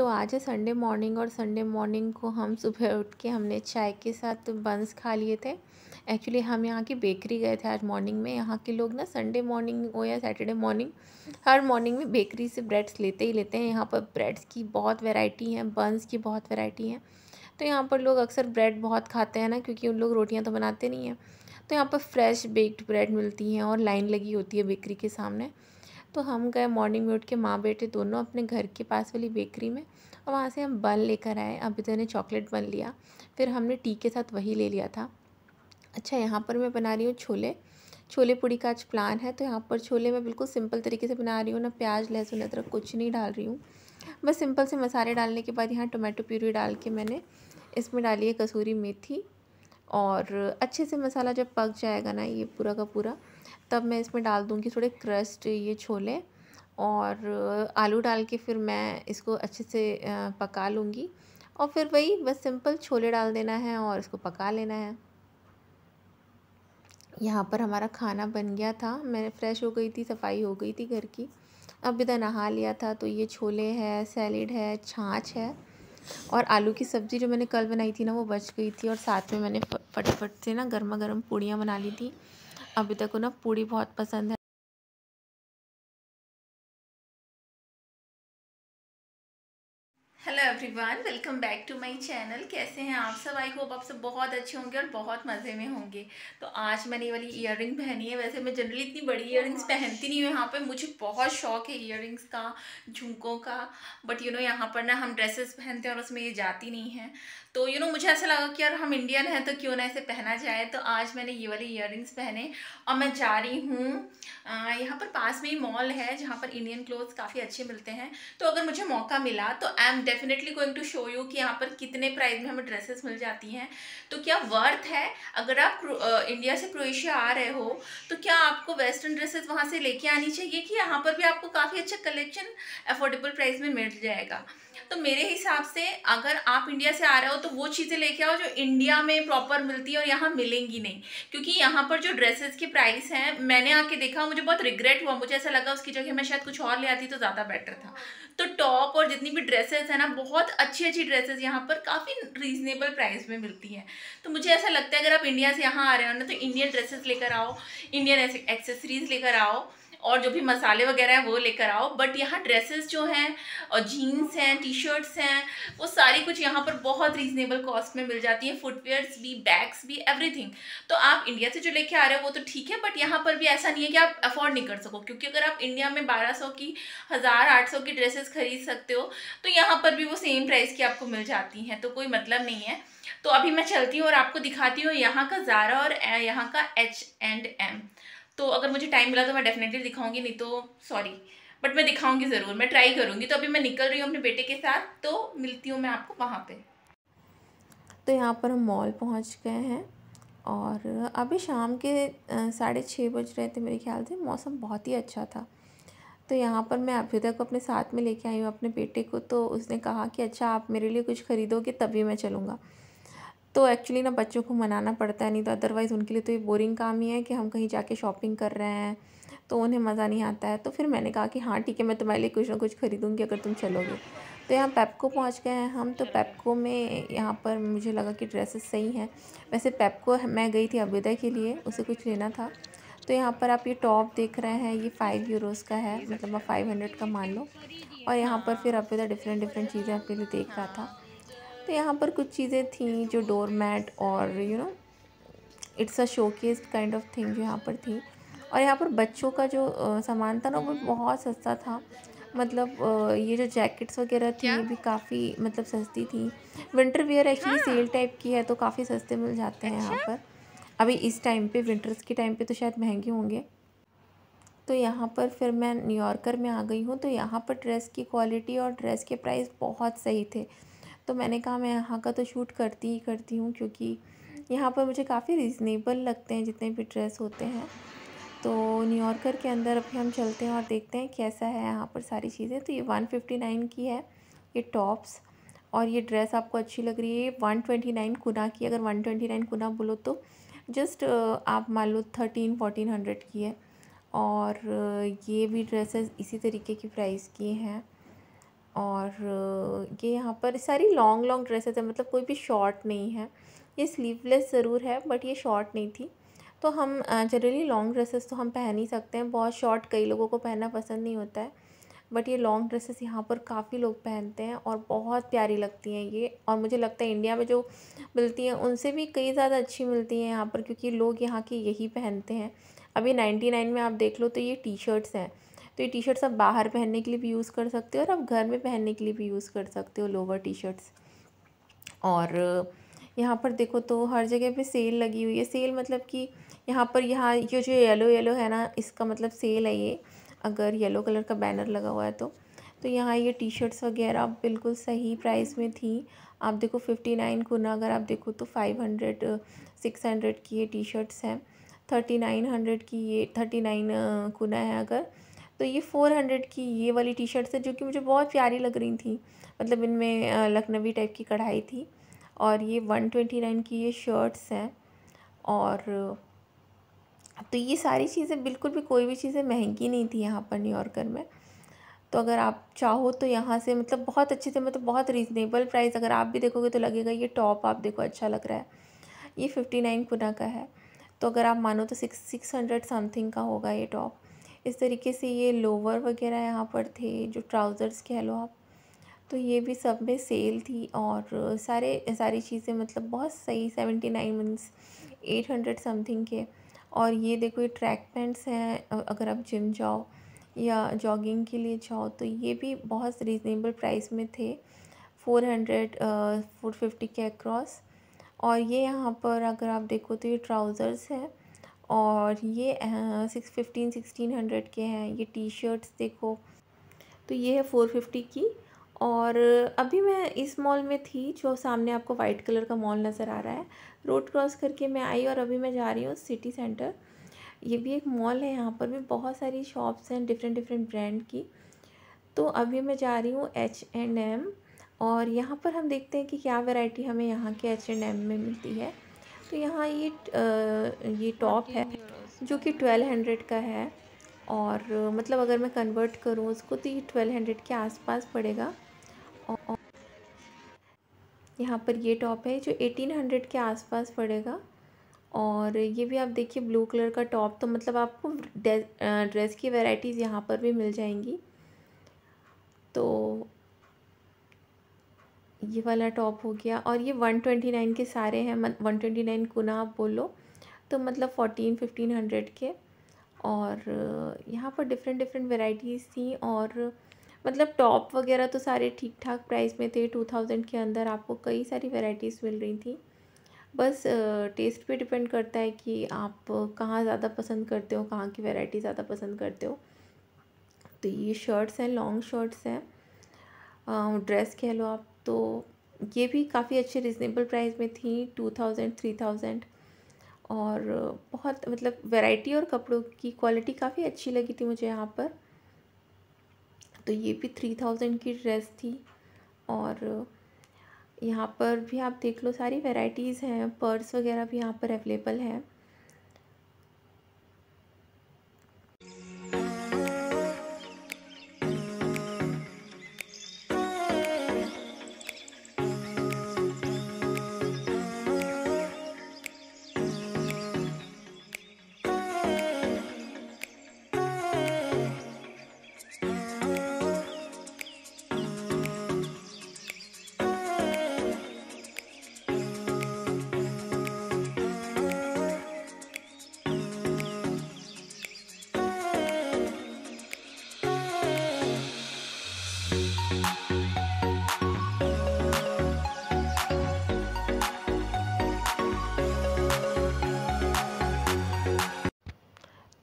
तो आज है संडे मॉर्निंग और संडे मॉर्निंग को हम सुबह उठ के हमने चाय के साथ बंस खा लिए थे एक्चुअली हम यहाँ की बेकरी गए थे आज मॉर्निंग में यहाँ के लोग ना संडे मॉर्निंग हो या सैटरडे मॉर्निंग हर मॉर्निंग में बेकरी से ब्रेड्स लेते ही लेते हैं यहाँ पर ब्रेड्स की बहुत वेराइटी हैं बंस की बहुत वेराइटी हैं तो यहाँ पर लोग अक्सर ब्रेड बहुत खाते हैं ना क्योंकि उन लोग रोटियाँ तो बनाते नहीं हैं तो यहाँ पर फ्रेश बेक्ड ब्रेड मिलती हैं और लाइन लगी होती है बेकरी के सामने तो हम गए मॉर्निंग में उठ के माँ बेटे दोनों अपने घर के पास वाली बेकरी में और वहाँ से हम बन लेकर आए अभी तो ने चॉकलेट बन लिया फिर हमने टी के साथ वही ले लिया था अच्छा यहाँ पर मैं बना रही हूँ छोले छोले पूड़ी का आज प्लान है तो यहाँ पर छोले मैं बिल्कुल सिंपल तरीके से बना रही हूँ ना प्याज लहसुन अदरक कुछ नहीं डाल रही हूँ बस सिंपल से मसाले डालने के बाद यहाँ टोमेटो प्यूरी डाल के मैंने इसमें डाली है कसूरी मेथी और अच्छे से मसाला जब पक जाएगा ना ये पूरा का पूरा तब मैं इसमें डाल दूँगी थोड़े क्रस्ट ये छोले और आलू डाल के फिर मैं इसको अच्छे से पका लूँगी और फिर वही बस सिंपल छोले डाल देना है और इसको पका लेना है यहाँ पर हमारा खाना बन गया था मैंने फ्रेश हो गई थी सफाई हो गई थी घर की अब इधर नहा लिया था तो ये छोले है सैलेड है छाछ है और आलू की सब्ज़ी जो मैंने कल बनाई थी ना वो बच गई थी और साथ में मैंने फटाफट से ना गर्मा गर्म पूड़ियाँ बना ली थी अभी तक को ना पूड़ी बहुत पसंद है everyone welcome back to my channel कैसे हैं आप सब आई होप आप सब बहुत अच्छे होंगे और बहुत मज़े में होंगे तो आज मैंने ये वाली इयर पहनी है वैसे मैं जनरली इतनी बड़ी इयर oh, पहनती नहीं हूँ यहाँ पे मुझे बहुत शौक है इयर का झुमकों का बट यू नो यहाँ पर ना हम ड्रेसेस पहनते हैं और उसमें ये जाती नहीं है तो यू you नो know, मुझे ऐसा लगा कि यार हम इंडियन हैं तो क्यों ना इसे पहना जाए तो आज मैंने ये वाले इयर पहने और मैं जा रही हूँ यहाँ पर पास में ही मॉल है जहाँ पर इंडियन क्लोथ्स काफ़ी अच्छे मिलते हैं तो अगर मुझे मौका मिला तो I am definitely definitely going to show you कि यहाँ पर कितने प्राइस में हमें ड्रेसेस मिल जाती हैं तो क्या वर्थ है अगर आप इंडिया से क्रोएशिया आ रहे हो तो क्या आपको वेस्टर्न ड्रेसेस वहाँ से लेके आनी चाहिए कि यहाँ पर भी आपको काफ़ी अच्छा कलेक्शन अफोर्डेबल प्राइस में मिल जाएगा तो मेरे हिसाब से अगर आप इंडिया से आ रहे हो तो वो चीज़ें लेके आओ जो इंडिया में प्रॉपर मिलती है और यहाँ मिलेंगी नहीं क्योंकि यहाँ पर जो ड्रेसेस की प्राइस हैं मैंने आके देखा मुझे बहुत रिग्रेट हुआ मुझे ऐसा लगा उसकी जगह मैं शायद कुछ और ले आती तो ज़्यादा बेटर था तो टॉप और जितनी भी ड्रेसेस है ना बहुत अच्छी अच्छी ड्रेसेस यहाँ पर काफ़ी रीजनेबल प्राइस में मिलती हैं तो मुझे ऐसा लगता है अगर आप इंडिया से यहाँ आ रहे हो ना तो इंडियन ड्रेसेस लेकर आओ इंडियन एक्सेसरीज लेकर आओ और जो भी मसाले वगैरह हैं वो लेकर आओ बट यहाँ ड्रेसेस जो हैं और जीन्स हैं टी शर्ट्स हैं वो सारी कुछ यहाँ पर बहुत रीजनेबल कॉस्ट में मिल जाती हैं फुटवेयर्स भी बैग्स भी एवरीथिंग तो आप इंडिया से जो लेके आ रहे हो वो तो ठीक है बट यहाँ पर भी ऐसा नहीं है कि आप अफोर्ड नहीं कर सको क्योंकि अगर आप इंडिया में बारह की हज़ार आठ की ड्रेसेस खरीद सकते हो तो यहाँ पर भी वो सेम प्राइस की आपको मिल जाती हैं तो कोई मतलब नहीं है तो अभी मैं चलती हूँ और आपको दिखाती हूँ यहाँ का ज़ारा और यहाँ का एच एंड एम तो अगर मुझे टाइम मिला तो मैं डेफिनेटली दिखाऊंगी नहीं तो सॉरी बट मैं दिखाऊंगी ज़रूर मैं ट्राई करूँगी तो अभी मैं निकल रही हूँ अपने बेटे के साथ तो मिलती हूँ मैं आपको वहाँ पर तो यहाँ पर हम मॉल पहुँच गए हैं और अभी शाम के साढ़े छः बज रहे थे मेरे ख्याल से मौसम बहुत ही अच्छा था तो यहाँ पर मैं अभ्युदय को अपने साथ में लेके आई हूँ अपने बेटे को तो उसने कहा कि अच्छा आप मेरे लिए कुछ ख़रीदोगे तभी मैं चलूँगा तो एक्चुअली ना बच्चों को मनाना पड़ता है नहीं तो अदरवाइज़ उनके लिए तो ये बोरिंग काम ही है कि हम कहीं जाके शॉपिंग कर रहे हैं तो उन्हें मज़ा नहीं आता है तो फिर मैंने कहा कि हाँ ठीक है मैं तुम्हारे लिए कुछ ना कुछ ख़रीदूँगी अगर तुम चलोगे तो यहाँ पेपको पहुँच गए हैं हम तो पैपको में यहाँ पर मुझे लगा कि ड्रेसेस सही हैं वैसे पैपको मैं गई थी अभ्युदय के लिए उसे कुछ लेना था तो यहाँ पर आप ये टॉप देख रहे हैं ये फ़ाइव यूरोज़ का है मतलब आप फाइव हंड्रेड का मान लो और यहाँ पर फिर अभ्युदय डिफरेंट डिफरेंट चीज़ें आपके लिए देख रहा था तो यहाँ पर कुछ चीज़ें थी जो डोर मैट और you know it's a showcase kind of thing जो यहाँ पर थी और यहाँ पर बच्चों का जो सामान था ना वो बहुत सस्ता था मतलब ये जो जैकेट्स वगैरह थी ये भी काफ़ी मतलब सस्ती थी winter wear actually sale type की है तो काफ़ी सस्ते मिल जाते हैं यहाँ अच्छा। पर अभी इस टाइम पे विंटर्स के टाइम पे तो शायद महंगे होंगे तो यहाँ पर फिर मैं न्यूयॉर्कर में आ गई हूँ तो यहाँ पर ड्रेस की क्वालिटी और ड्रेस के प्राइस बहुत सही थे तो मैंने कहा मैं यहाँ का तो शूट करती ही करती हूँ क्योंकि यहाँ पर मुझे काफ़ी रिजनेबल लगते हैं जितने भी ड्रेस होते हैं तो न्यूयॉर्कर के अंदर अभी हम चलते हैं और देखते हैं कैसा है यहाँ पर सारी चीज़ें तो ये वन फिफ्टी नाइन की है ये टॉप्स और ये ड्रेस आपको अच्छी लग रही है वन ट्वेंटी नाइन कुना की अगर वन ट्वेंटी नाइन कुना बोलो तो जस्ट आप मान लो थर्टीन फोर्टीन हंड्रेड की है और ये भी ड्रेसेस इसी तरीके की प्राइस की हैं और ये यहाँ पर सारी लॉन्ग लॉन्ग ड्रेसेस है मतलब कोई भी शॉर्ट नहीं है ये स्लीवलेस ज़रूर है बट ये शॉर्ट नहीं थी तो हम जनरली लॉन्ग ड्रेसेस तो हम पहन ही सकते हैं बहुत शॉर्ट कई लोगों को पहनना पसंद नहीं होता है बट ये लॉन्ग ड्रेसेस यहाँ पर काफ़ी लोग पहनते हैं और बहुत प्यारी लगती हैं ये और मुझे लगता है इंडिया में जो मिलती हैं उनसे भी कई ज़्यादा अच्छी मिलती हैं यहाँ पर क्योंकि लोग यहाँ की यही पहनते हैं अभी नाइन्टी नाइन में आप देख लो तो ये टी शर्ट्स हैं तो ये टी शर्ट्स आप बाहर पहनने के लिए भी यूज़ कर सकते हो और आप घर में पहनने के लिए भी यूज़ कर सकते हो लोवर टी शर्ट्स और यहाँ पर देखो तो हर जगह पे सेल लगी हुई है सेल मतलब कि यहाँ पर यहाँ ये जो येलो येलो है ना इसका मतलब सेल है ये अगर येलो कलर का बैनर लगा हुआ है तो तो यहाँ ये टी शर्ट्स वगैरह बिल्कुल सही प्राइस में थी आप देखो फिफ्टी नाइन को ना अगर आप देखो तो फाइव हंड्रेड सिक्स हंड्रेड की ये टी शर्ट्स हैं थर्टी नाइन हंड्रेड की ये थर्टी नाइन कुना है अगर तो ये फ़ोर हंड्रेड की ये वाली टी शर्ट्स है जो कि मुझे बहुत प्यारी लग रही थी मतलब इनमें लखनवी टाइप की कढ़ाई थी और ये वन ट्वेंटी नाइन की ये शर्ट्स हैं और तो ये सारी चीज़ें बिल्कुल भी कोई भी चीज़ें महंगी नहीं थी यहाँ पर न्यूयॉर्कर में तो अगर आप चाहो तो यहाँ से मतलब बहुत अच्छे से मतलब बहुत रीज़नेबल प्राइस अगर आप भी देखोगे तो लगेगा ये टॉप आप देखो अच्छा लग रहा है ये फिफ्टी नाइन कुना का है तो अगर आप मानो तो सिक्स सिक्स हंड्रेड समथिंग का होगा ये टॉप इस तरीके से ये लोवर वगैरह यहाँ पर थे जो ट्राउज़र्स कह लो आप तो ये भी सब में सेल थी और सारे सारी चीज़ें मतलब बहुत सही seventy nine months eight hundred something के और ये देखो ये ट्रैक पैंट्स हैं अगर आप जिम जाओ या जॉगिंग के लिए जाओ तो ये भी बहुत रिजनेबल प्राइस में थे फ़ोर हंड्रेड फोर फिफ्टी के अक्रॉस और ये यहाँ पर अगर आप देखो तो ये ट्राउज़र्स हैं और ये सिक्स फिफ्टीन सिक्सटीन हंड्रेड के हैं ये टी शर्ट्स देखो तो ये है फ़ोर फिफ्टी की और अभी मैं इस मॉल में थी जो सामने आपको वाइट कलर का मॉल नज़र आ रहा है रोड क्रॉस करके मैं आई और अभी मैं जा रही हूँ सिटी सेंटर ये भी एक मॉल है यहाँ पर भी बहुत सारी शॉप्स हैं डिफरेंट डिफरेंट ब्रांड की तो अभी मैं जा रही हूँ एच एंड एम और यहाँ पर हम देखते हैं कि क्या वैरायटी हमें यहाँ के एच एंड एम में मिलती है तो यहाँ ये ये टॉप है जो कि ट्वेल्व हंड्रेड का है और मतलब अगर मैं कन्वर्ट करूँ उसको तो ये ट्वेल्व हंड्रेड के आसपास पड़ेगा और यहाँ पर ये टॉप है जो एटीन हंड्रेड के आसपास पड़ेगा और ये भी आप देखिए ब्लू कलर का टॉप तो मतलब आपको ड्रेस की वेराइटीज़ यहाँ पर भी मिल जाएंगी तो ये वाला टॉप हो गया और ये वन ट्वेंटी नाइन के सारे हैं वन ट्वेंटी नाइन गुना आप बोलो तो मतलब फ़ोर्टीन फिफ्टीन हंड्रेड के और यहाँ पर डिफरेंट डिफरेंट वेराइटीज़ थी और मतलब टॉप वगैरह तो सारे ठीक ठाक प्राइस में थे टू थाउजेंड के अंदर आपको कई सारी वेराइटीज़ मिल रही थी बस टेस्ट पे डिपेंड करता है कि आप कहाँ ज़्यादा पसंद करते हो कहाँ की वेराइटी ज़्यादा पसंद करते हो तो ये शर्ट्स हैं लॉन्ग शर्ट्स हैं ड्रेस कह लो आप तो ये भी काफ़ी अच्छे रिजनेबल प्राइस में थी टू थाउजेंड थ्री थाउजेंड और बहुत मतलब वैरायटी और कपड़ों की क्वालिटी काफ़ी अच्छी लगी थी मुझे यहाँ पर तो ये भी थ्री थाउजेंड की ड्रेस थी और यहाँ पर भी आप देख लो सारी वैरायटीज़ हैं पर्स वगैरह भी यहाँ पर अवेलेबल है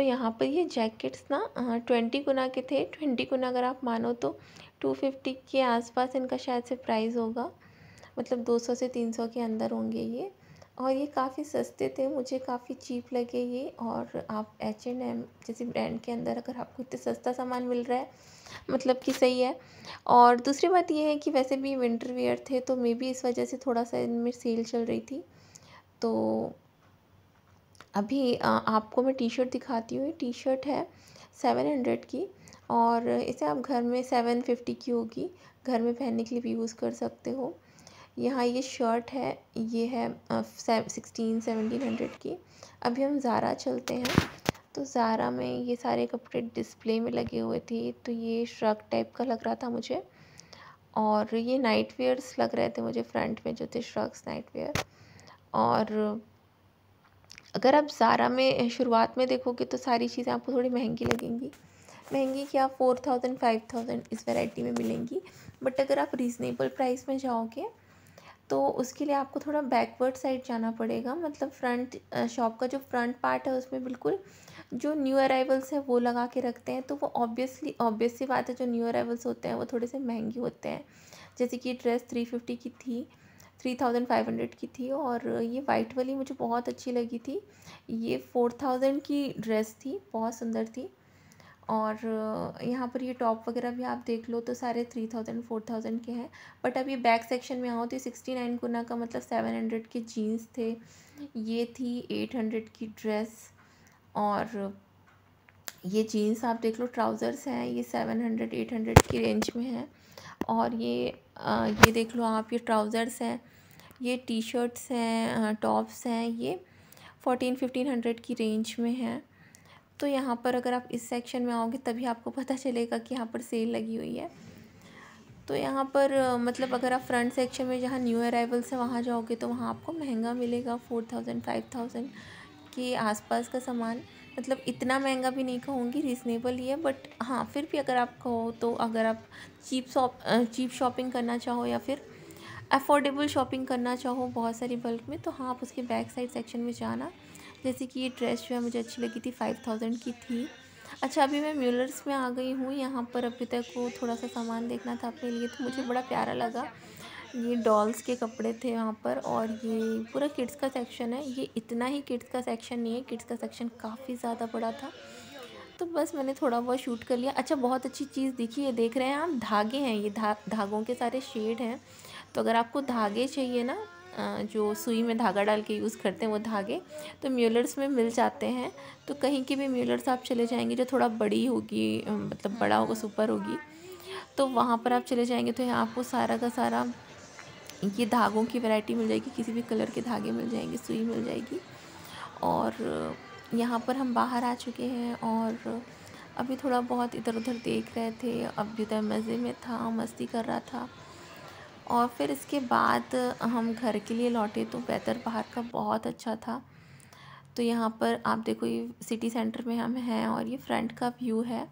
तो यहाँ पर ये जैकेट्स ना ट्वेंटी गुना के थे ट्वेंटी गुना अगर आप मानो तो टू फिफ्टी के आसपास इनका शायद से प्राइस होगा मतलब दो सौ से तीन सौ के अंदर होंगे ये और ये काफ़ी सस्ते थे मुझे काफ़ी चीप लगे ये और आप एच एंड एम जैसे ब्रांड के अंदर अगर आपको इतने सस्ता सामान मिल रहा है मतलब कि सही है और दूसरी बात ये है कि वैसे भी विंटर वेयर थे तो मे बी इस वजह से थोड़ा सा इनमें सेल चल रही थी तो अभी आपको मैं टी शर्ट दिखाती हूँ ये टी शर्ट है सेवन हंड्रेड की और इसे आप घर में सेवन फिफ्टी की होगी घर में पहनने के लिए भी यूज़ कर सकते हो यहाँ ये शर्ट है ये है सिक्सटीन सेवनटीन हंड्रेड की अभी हम ज़ारा चलते हैं तो ज़ारा में ये सारे कपड़े डिस्प्ले में लगे हुए थे तो ये श्रग टाइप का लग रहा था मुझे और ये नाइट वेयर्स लग रहे थे मुझे फ्रंट में जो थे श्रग्स नाइट वेयर और अगर आप ज़ारा में शुरुआत में देखोगे तो सारी चीज़ें आपको थोड़ी महंगी लगेंगी महंगी क्या फोर थाउजेंड फाइव थाउजेंड इस वैरायटी में मिलेंगी बट अगर आप रीज़नेबल प्राइस में जाओगे तो उसके लिए आपको थोड़ा बैकवर्ड साइड जाना पड़ेगा मतलब फ्रंट शॉप का जो फ्रंट पार्ट है उसमें बिल्कुल जो न्यू अराइवल्स हैं वो लगा के रखते हैं तो वो ऑब्वियसली ऑब्वियसली बात है जो न्यू अराइवल्स होते हैं वो थोड़े से महंगे होते हैं जैसे कि ड्रेस थ्री फिफ्टी की थी थ्री थाउजेंड फाइव हंड्रेड की थी और ये वाइट वाली मुझे बहुत अच्छी लगी थी ये फोर थाउजेंड की ड्रेस थी बहुत सुंदर थी और यहाँ पर ये टॉप वगैरह भी आप देख लो तो सारे थ्री थाउजेंड फोर थाउजेंड के हैं बट अब ये बैक सेक्शन में आओ तो सिक्सटी नाइन गुना का मतलब सेवन हंड्रेड के जीन्स थे ये थी एट हंड्रेड की ड्रेस और ये जीन्स आप देख लो ट्राउज़र्स हैं ये सेवन हंड्रेड एट हंड्रेड की रेंज में हैं और ये आ, ये देख लो आप ये ट्राउज़र्स हैं ये टी शर्ट्स हैं टॉप्स हैं ये फ़ोटीन फिफ्टीन हंड्रेड की रेंज में हैं तो यहाँ पर अगर आप इस सेक्शन में आओगे तभी आपको पता चलेगा कि यहाँ पर सेल लगी हुई है तो यहाँ पर मतलब अगर आप फ्रंट सेक्शन में जहाँ न्यू अराइवल्स हैं वहाँ जाओगे तो वहाँ आपको महंगा मिलेगा फोर थाउजेंड फाइव थाउजेंड के आसपास का सामान मतलब इतना महंगा भी नहीं कहूँगी रीज़नेबल ही है बट हाँ फिर भी अगर आप कहो तो अगर आप चीप शॉप चीप शॉपिंग करना चाहो या फिर अफोर्डेबल शॉपिंग करना चाहो बहुत सारी बल्क में तो हाँ आप उसके बैक साइड सेक्शन में जाना जैसे कि ये ड्रेस जो है मुझे अच्छी लगी थी फाइव थाउजेंड की थी अच्छा अभी मैं म्यूलर्स में आ गई हूँ यहाँ पर अभी तक वो थोड़ा सा सामान देखना था अपने लिए तो मुझे बड़ा प्यारा लगा ये डॉल्स के कपड़े थे वहाँ पर और ये पूरा किड्स का सेक्शन है ये इतना ही किड्स का सेक्शन नहीं है किड्स का सेक्शन काफ़ी ज़्यादा बड़ा था तो बस मैंने थोड़ा बहुत शूट कर लिया अच्छा बहुत अच्छी चीज़ दिखी ये देख रहे हैं आप धागे हैं ये धा धागों के सारे शेड हैं तो अगर आपको धागे चाहिए ना जो सुई में धागा डाल के यूज़ करते हैं वो धागे तो म्यूलर्स में मिल जाते हैं तो कहीं के भी म्यूलर्स आप चले जाएंगे जो थोड़ा बड़ी होगी मतलब बड़ा होगा सुपर होगी तो वहाँ पर आप चले जाएंगे तो यहाँ आपको सारा का सारा ये धागों की वैरायटी मिल जाएगी किसी भी कलर के धागे मिल जाएंगे सुई मिल जाएगी और यहाँ पर हम बाहर आ चुके हैं और अभी थोड़ा बहुत इधर उधर देख रहे थे अभ्युदय तो मज़े में था मस्ती कर रहा था और फिर इसके बाद हम घर के लिए लौटे तो वेदर बाहर का बहुत अच्छा था तो यहाँ पर आप देखो ये सिटी सेंटर में हम हैं और ये फ्रंट का व्यू है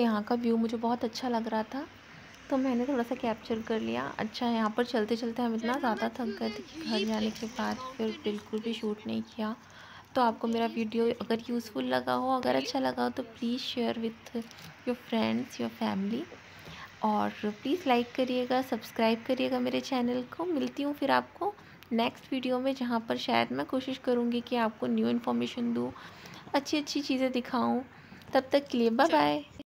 यहाँ का व्यू मुझे बहुत अच्छा लग रहा था तो मैंने थोड़ा सा कैप्चर कर लिया अच्छा यहाँ पर चलते चलते हम इतना ज़्यादा थक गए थे कि घर जाने के बाद फिर बिल्कुल भी शूट नहीं किया तो आपको मेरा वीडियो अगर यूज़फुल लगा हो अगर अच्छा लगा हो तो please share with your friends your family और प्लीज़ लाइक करिएगा सब्सक्राइब करिएगा मेरे चैनल को मिलती हूँ फिर आपको नेक्स्ट वीडियो में जहाँ पर शायद मैं कोशिश करूँगी कि आपको न्यू इन्फॉर्मेशन दूँ अच्छी अच्छी चीज़ें दिखाऊँ तब तक के लिए बाय बाय